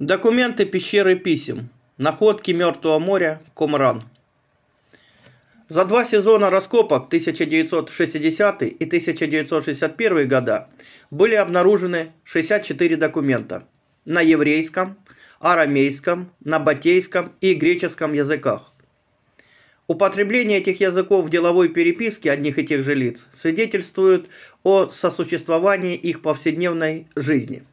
Документы пещеры писем. Находки Мертвого моря. Комран. За два сезона раскопок 1960 и 1961 года были обнаружены 64 документа на еврейском, арамейском, набатейском и греческом языках. Употребление этих языков в деловой переписке одних и тех же лиц свидетельствует о сосуществовании их повседневной жизни –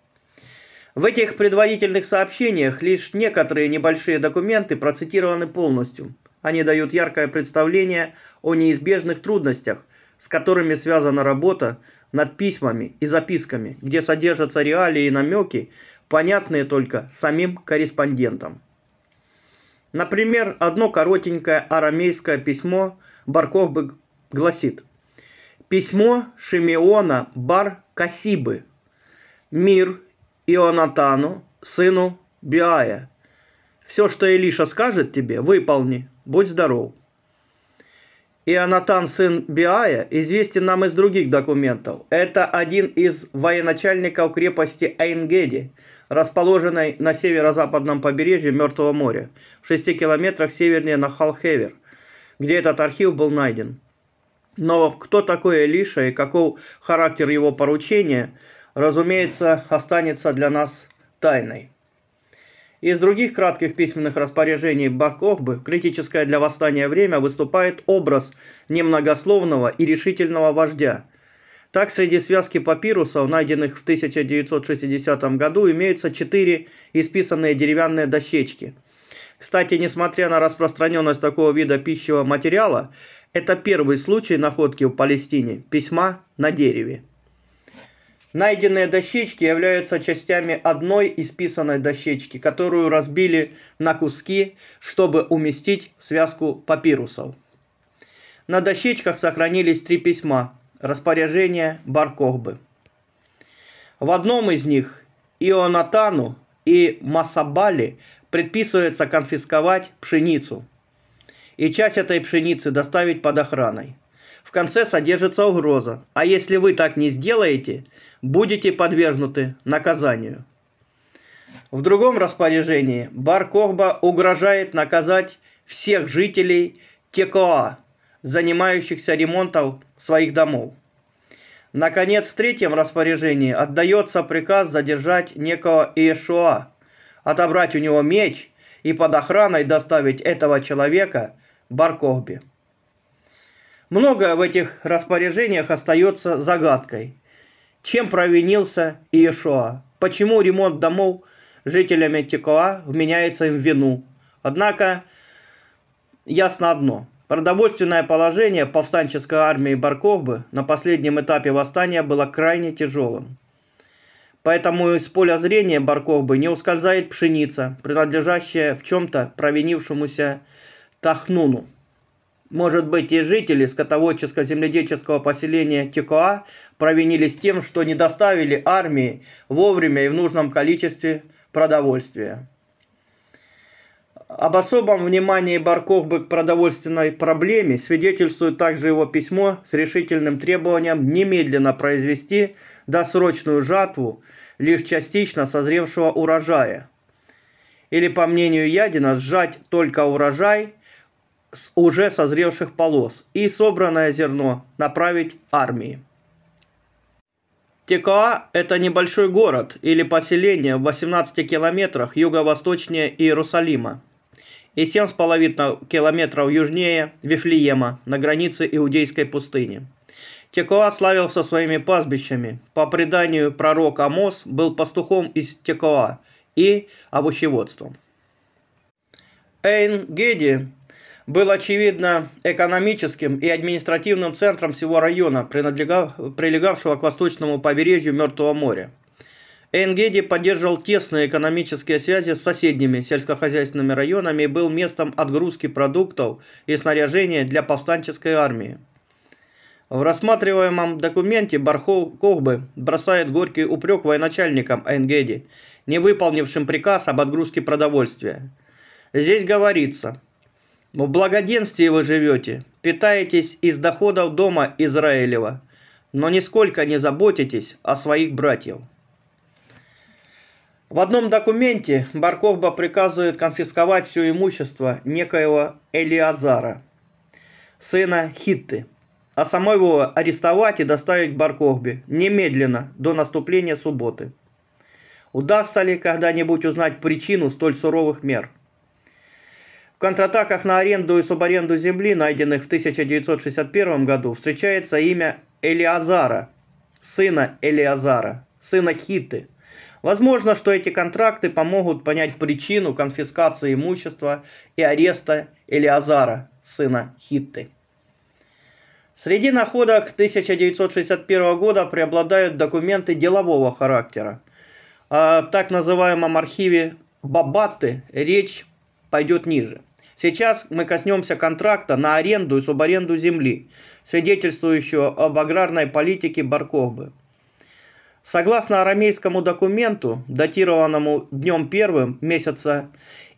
в этих предварительных сообщениях лишь некоторые небольшие документы процитированы полностью. Они дают яркое представление о неизбежных трудностях, с которыми связана работа над письмами и записками, где содержатся реалии и намеки, понятные только самим корреспондентам. Например, одно коротенькое арамейское письмо Барков гласит «Письмо Шимеона Бар Касибы. Мир Ионатану, сыну Биая, «Все, что Илиша скажет тебе, выполни, будь здоров». Ионатан, сын Биая, известен нам из других документов. Это один из военачальников крепости Эйнгеди, расположенной на северо-западном побережье Мертвого моря, в 6 километрах севернее на Халхевер, где этот архив был найден. Но кто такой Элиша и каков характер его поручения – разумеется, останется для нас тайной. Из других кратких письменных распоряжений Бакохбы в критическое для восстания время выступает образ немногословного и решительного вождя. Так, среди связки папирусов, найденных в 1960 году, имеются четыре исписанные деревянные дощечки. Кстати, несмотря на распространенность такого вида пищевого материала, это первый случай находки в Палестине письма на дереве. Найденные дощечки являются частями одной исписанной дощечки, которую разбили на куски, чтобы уместить связку папирусов. На дощечках сохранились три письма распоряжения Баркохбы. В одном из них Ионатану и Масабали предписывается конфисковать пшеницу и часть этой пшеницы доставить под охраной – конце содержится угроза. А если вы так не сделаете, будете подвергнуты наказанию. В другом распоряжении Бар Кохба угрожает наказать всех жителей Текоа, занимающихся ремонтом своих домов. Наконец, в третьем распоряжении отдается приказ задержать некого Иешуа, отобрать у него меч и под охраной доставить этого человека Баркохбе. Многое в этих распоряжениях остается загадкой. Чем провинился Иешуа? Почему ремонт домов жителями Текоа вменяется им в вину? Однако ясно одно. Продовольственное положение повстанческой армии Барковбы на последнем этапе восстания было крайне тяжелым. Поэтому из поля зрения Барковбы не ускользает пшеница, принадлежащая в чем-то провинившемуся Тахнуну. Может быть, и жители скотоводческо-земледельческого поселения Тикоа провинились тем, что не доставили армии вовремя и в нужном количестве продовольствия. Об особом внимании Баркохбы к продовольственной проблеме свидетельствует также его письмо с решительным требованием немедленно произвести досрочную жатву лишь частично созревшего урожая. Или, по мнению Ядина, сжать только урожай – с уже созревших полос и собранное зерно направить армии. Текоа – это небольшой город или поселение в 18 километрах юго-восточнее Иерусалима и 7,5 километров южнее Вифлеема на границе Иудейской пустыни. Текоа славился своими пастбищами. По преданию пророк Амос был пастухом из Текоа и овощеводством. Эйн Геди был, очевидно, экономическим и административным центром всего района, прилегавшего к восточному побережью Мертвого моря. Энгеди поддерживал тесные экономические связи с соседними сельскохозяйственными районами и был местом отгрузки продуктов и снаряжения для повстанческой армии. В рассматриваемом документе Бархов Кохбы бросает горький упрек военачальникам Энгеди, не выполнившим приказ об отгрузке продовольствия. Здесь говорится – в благоденствии вы живете, питаетесь из доходов дома Израилева, но нисколько не заботитесь о своих братьев. В одном документе Барковба приказывает конфисковать все имущество некоего Элиазара, сына Хитты, а самого арестовать и доставить к Барковбе немедленно, до наступления субботы. Удастся ли когда-нибудь узнать причину столь суровых мер – в контратаках на аренду и субаренду земли, найденных в 1961 году, встречается имя Элиазара, сына Элиазара, сына Хиты. Возможно, что эти контракты помогут понять причину конфискации имущества и ареста Элиазара, сына Хитты. Среди находок 1961 года преобладают документы делового характера. О а, так называемом архиве Бабатты речь пойдет ниже. Сейчас мы коснемся контракта на аренду и субаренду земли, свидетельствующего об аграрной политике Барковбы. Согласно арамейскому документу, датированному днем первым месяца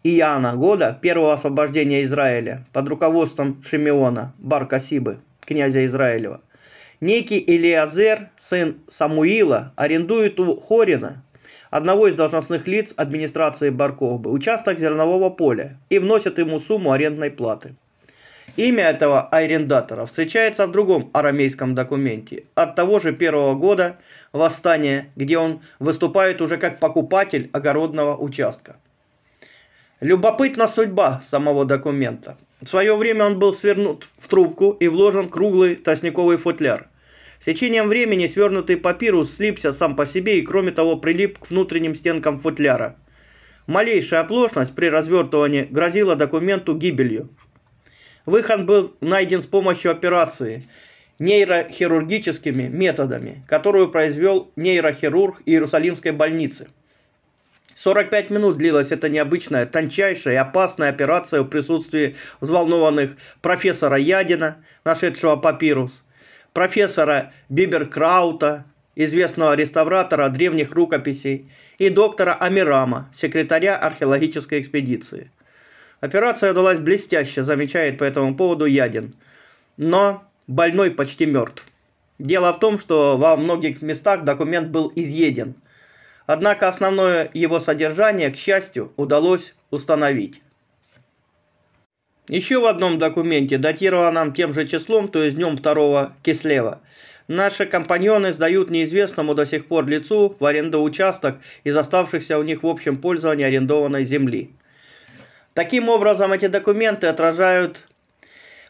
Иоанна года первого освобождения Израиля под руководством Шимеона Бар-Касибы, князя Израилева, некий Илиазер, сын Самуила, арендует у Хорина, одного из должностных лиц администрации Барковбы участок зернового поля и вносят ему сумму арендной платы. Имя этого арендатора встречается в другом арамейском документе от того же первого года восстания, где он выступает уже как покупатель огородного участка. Любопытна судьба самого документа. В свое время он был свернут в трубку и вложен круглый тростниковый футляр – с течением времени свернутый папирус слипся сам по себе и, кроме того, прилип к внутренним стенкам футляра. Малейшая оплошность при развертывании грозила документу гибелью. Выход был найден с помощью операции нейрохирургическими методами, которую произвел нейрохирург Иерусалимской больницы. 45 минут длилась эта необычная, тончайшая и опасная операция в присутствии взволнованных профессора Ядина, нашедшего папирус – профессора Биберкраута, известного реставратора древних рукописей, и доктора Амирама, секретаря археологической экспедиции. Операция удалась блестяще, замечает по этому поводу Ядин. Но больной почти мертв. Дело в том, что во многих местах документ был изъеден. Однако основное его содержание, к счастью, удалось установить. Еще в одном документе, датированном тем же числом, то есть днем 2 Кислева, наши компаньоны сдают неизвестному до сих пор лицу в аренду участок из оставшихся у них в общем пользовании арендованной земли. Таким образом, эти документы отражают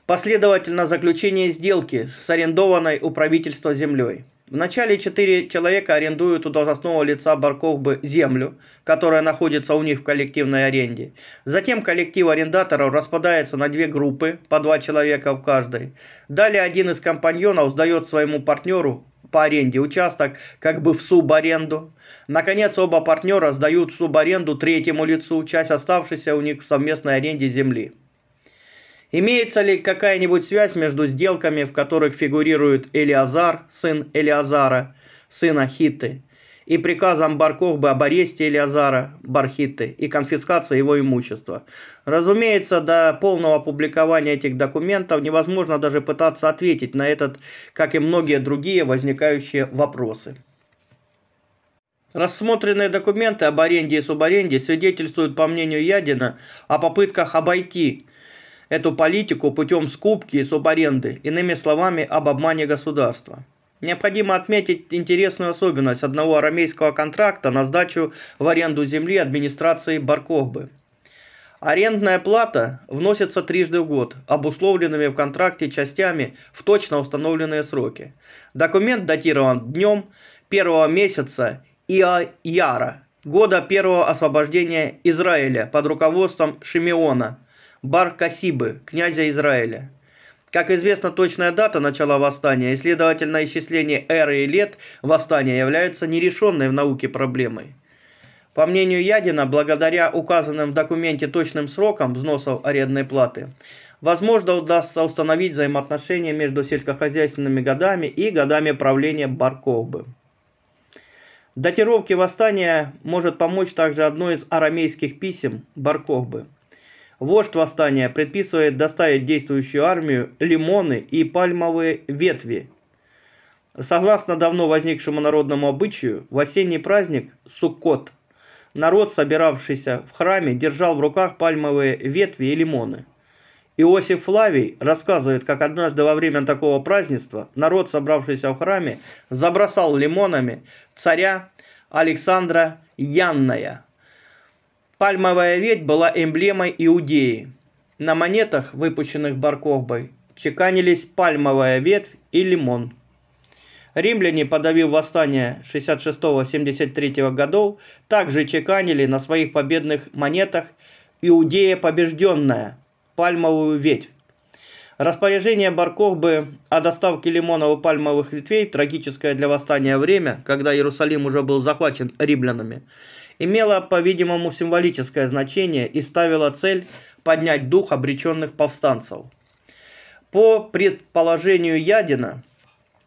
последовательно заключение сделки с арендованной у правительства землей. Вначале четыре человека арендуют у должностного лица Барковбы землю, которая находится у них в коллективной аренде. Затем коллектив арендаторов распадается на две группы, по два человека в каждой. Далее один из компаньонов сдает своему партнеру по аренде участок как бы в субаренду. Наконец, оба партнера сдают в субаренду третьему лицу часть оставшейся у них в совместной аренде земли. Имеется ли какая-нибудь связь между сделками, в которых фигурирует Элиазар, сын Элиазара, сына Хиты, и приказом Баркохбы об аресте Элиазара Бархиты и конфискации его имущества. Разумеется, до полного опубликования этих документов невозможно даже пытаться ответить на этот, как и многие другие возникающие вопросы. Рассмотренные документы об аренде и субаренде свидетельствуют, по мнению Ядина, о попытках обойти эту политику путем скупки и субаренды, иными словами, об обмане государства. Необходимо отметить интересную особенность одного арамейского контракта на сдачу в аренду земли администрации Барковбы. Арендная плата вносится трижды в год, обусловленными в контракте частями в точно установленные сроки. Документ датирован днем первого месяца Иа года первого освобождения Израиля под руководством Шимеона – Бар-Касибы, князя Израиля. Как известно, точная дата начала восстания и, следовательно, исчисление эры и лет восстания являются нерешенной в науке проблемой. По мнению Ядина, благодаря указанным в документе точным срокам взносов арендной платы, возможно удастся установить взаимоотношения между сельскохозяйственными годами и годами правления Барковбы. Датировке восстания может помочь также одно из арамейских писем Барковбы – Вождь восстания предписывает доставить действующую армию лимоны и пальмовые ветви. Согласно давно возникшему народному обычаю, в осенний праздник Суккот народ, собиравшийся в храме, держал в руках пальмовые ветви и лимоны. Иосиф Флавий рассказывает, как однажды во время такого празднества народ, собравшийся в храме, забросал лимонами царя Александра Янная – Пальмовая ветвь была эмблемой Иудеи. На монетах, выпущенных Баркохбой, чеканились пальмовая ветвь и лимон. Римляне, подавив восстание 66-73 годов, также чеканили на своих победных монетах «Иудея побежденная» пальмовую ветвь. Распоряжение Баркохбы о доставке лимонов и пальмовых ветвей – трагическое для восстания время, когда Иерусалим уже был захвачен римлянами – имела, по-видимому, символическое значение и ставила цель поднять дух обреченных повстанцев. По предположению Ядина,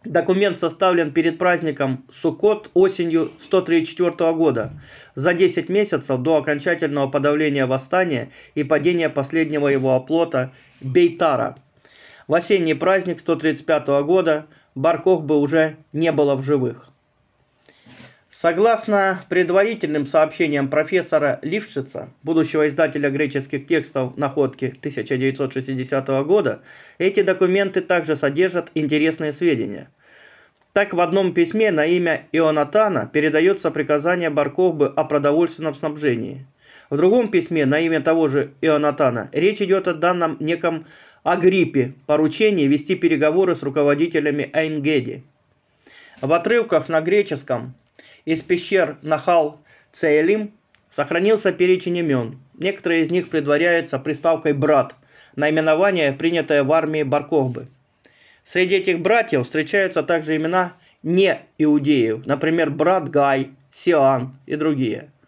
документ составлен перед праздником Суккот осенью 134 года, за 10 месяцев до окончательного подавления восстания и падения последнего его оплота Бейтара. В осенний праздник 135 года Барков бы уже не было в живых. Согласно предварительным сообщениям профессора Лившица, будущего издателя греческих текстов находки 1960 года, эти документы также содержат интересные сведения. Так в одном письме на имя Ионатана передается приказание Барковбы о продовольственном снабжении. В другом письме на имя того же Ионатана речь идет о данном неком Агриппе, поручении вести переговоры с руководителями Айнгеди. В отрывках на греческом из пещер Нахал Цейлим сохранился перечень имен. Некоторые из них предваряются приставкой «брат», наименование, принятое в армии Барковбы. Среди этих братьев встречаются также имена не иудеев, например, брат Гай, Сиан и другие –